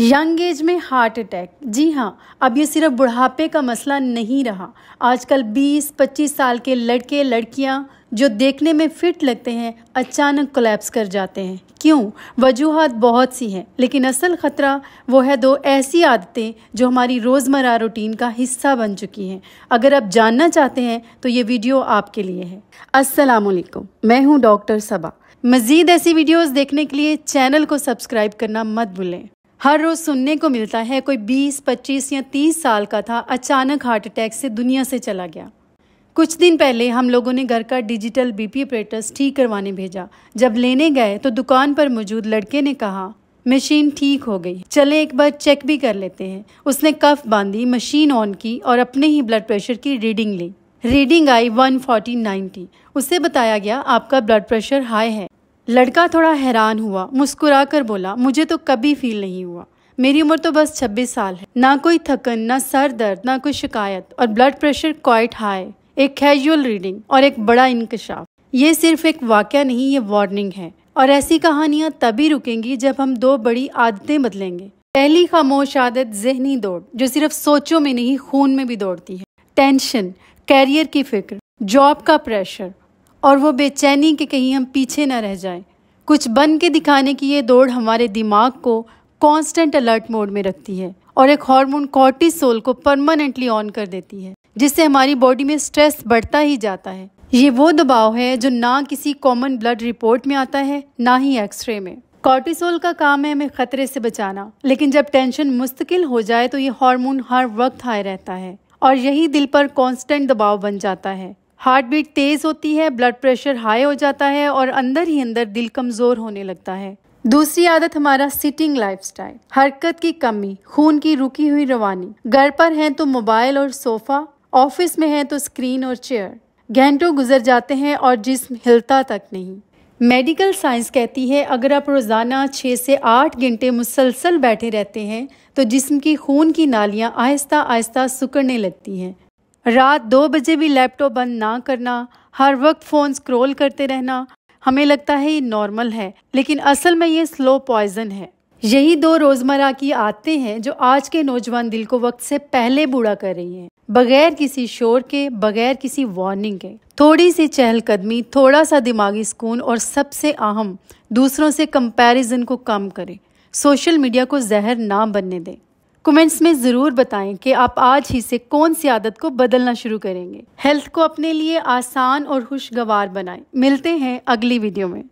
Young age में heart attack जी हाँ अब ये सिर्फ बुढ़ापे का मसला नहीं रहा आजकल 20-25 साल के लड़के लड़कियाँ जो देखने में फिट लगते हैं अचानक कोलैप्स कर जाते हैं क्यों वजूहत बहुत सी हैं लेकिन असल ख़तरा वो है दो ऐसी आदतें जो हमारी रोज़मर्रा रूटीन का हिस्सा बन चुकी हैं अगर आप जानना चाहते हैं तो ये वीडियो आपके लिए है असलकुम मैं हूँ डॉक्टर सबा मज़ीद ऐसी वीडियोज़ देखने के लिए चैनल को सब्सक्राइब करना मत भूलें हर रोज़ सुनने को मिलता है कोई बीस पच्चीस या तीस साल का था अचानक हार्ट अटैक से दुनिया से चला गया कुछ दिन पहले हम लोगों ने घर का डिजिटल बीपी ऑपरेटर्स ठीक करवाने भेजा जब लेने गए तो दुकान पर मौजूद लड़के ने कहा मशीन ठीक हो गई चले एक बार चेक भी कर लेते हैं उसने कफ बांधी मशीन ऑन की और अपने ही ब्लड प्रेशर की रीडिंग ली रीडिंग आई 140 नाइनटी उसे बताया गया आपका ब्लड प्रेशर हाई है लड़का थोड़ा हैरान हुआ मुस्कुरा कर बोला मुझे तो कभी फील नहीं हुआ मेरी उम्र तो बस 26 साल है ना कोई थकन ना सर दर्द ना कोई शिकायत और ब्लड प्रेशर क्वाइट हाई एक कैजुअल रीडिंग और एक बड़ा इंकशाफ ये सिर्फ एक वाक्य नहीं ये वार्निंग है और ऐसी कहानियाँ तभी रुकेंगी जब हम दो बड़ी आदतें बदलेंगे पहली खामोश आदत जहनी दौड़ जो सिर्फ सोचों में नहीं खून में भी दौड़ती है टेंशन कैरियर की फिक्र जॉब का प्रेशर और वो बेचैनी के कहीं हम पीछे न रह जाएं। कुछ बन के दिखाने की ये दौड़ हमारे दिमाग को कांस्टेंट अलर्ट मोड में रखती है और एक हार्मोन कॉर्टिसोल को परमानेंटली ऑन कर देती है जिससे हमारी बॉडी में स्ट्रेस बढ़ता ही जाता है ये वो दबाव है जो ना किसी कॉमन ब्लड रिपोर्ट में आता है ना ही एक्सरे में कॉर्टिसोल का काम है हमें खतरे से बचाना लेकिन जब टेंशन मुस्तकिल हो जाए तो ये हार्मोन हर वक्त हाई रहता है और यही दिल पर कांस्टेंट दबाव बन जाता है हार्ट बीट तेज़ होती है ब्लड प्रेशर हाई हो जाता है और अंदर ही अंदर दिल कमज़ोर होने लगता है दूसरी आदत हमारा सिटिंग लाइफस्टाइल, हरकत की कमी खून की रुकी हुई रवानी घर पर हैं तो मोबाइल और सोफ़ा ऑफिस में हैं तो स्क्रीन और चेयर घंटों गुजर जाते हैं और जिस्म हिलता तक नहीं मेडिकल साइंस कहती है अगर आप रोज़ाना छः से आठ घंटे मुसलसल बैठे रहते हैं तो जिस्म की खून की नालियाँ आहिस्ता आहिस्ता सुकड़ने लगती हैं रात दो बजे भी लैपटॉप बंद ना करना हर वक्त फ़ोन स्क्रॉल करते रहना हमें लगता है ये नॉर्मल है लेकिन असल में ये स्लो पॉइजन है यही दो रोज़मर्रा की आते हैं जो आज के नौजवान दिल को वक्त से पहले बूढ़ा कर रही हैं बगैर किसी शोर के बगैर किसी वार्निंग के थोड़ी सी चहलकदमी थोड़ा सा दिमागी सुकून और सबसे अहम दूसरों से कंपैरिजन को कम करें सोशल मीडिया को जहर ना बनने दें कमेंट्स में ज़रूर बताएं कि आप आज ही से कौन सी आदत को बदलना शुरू करेंगे हेल्थ को अपने लिए आसान और खुशगवार बनाएं मिलते हैं अगली वीडियो में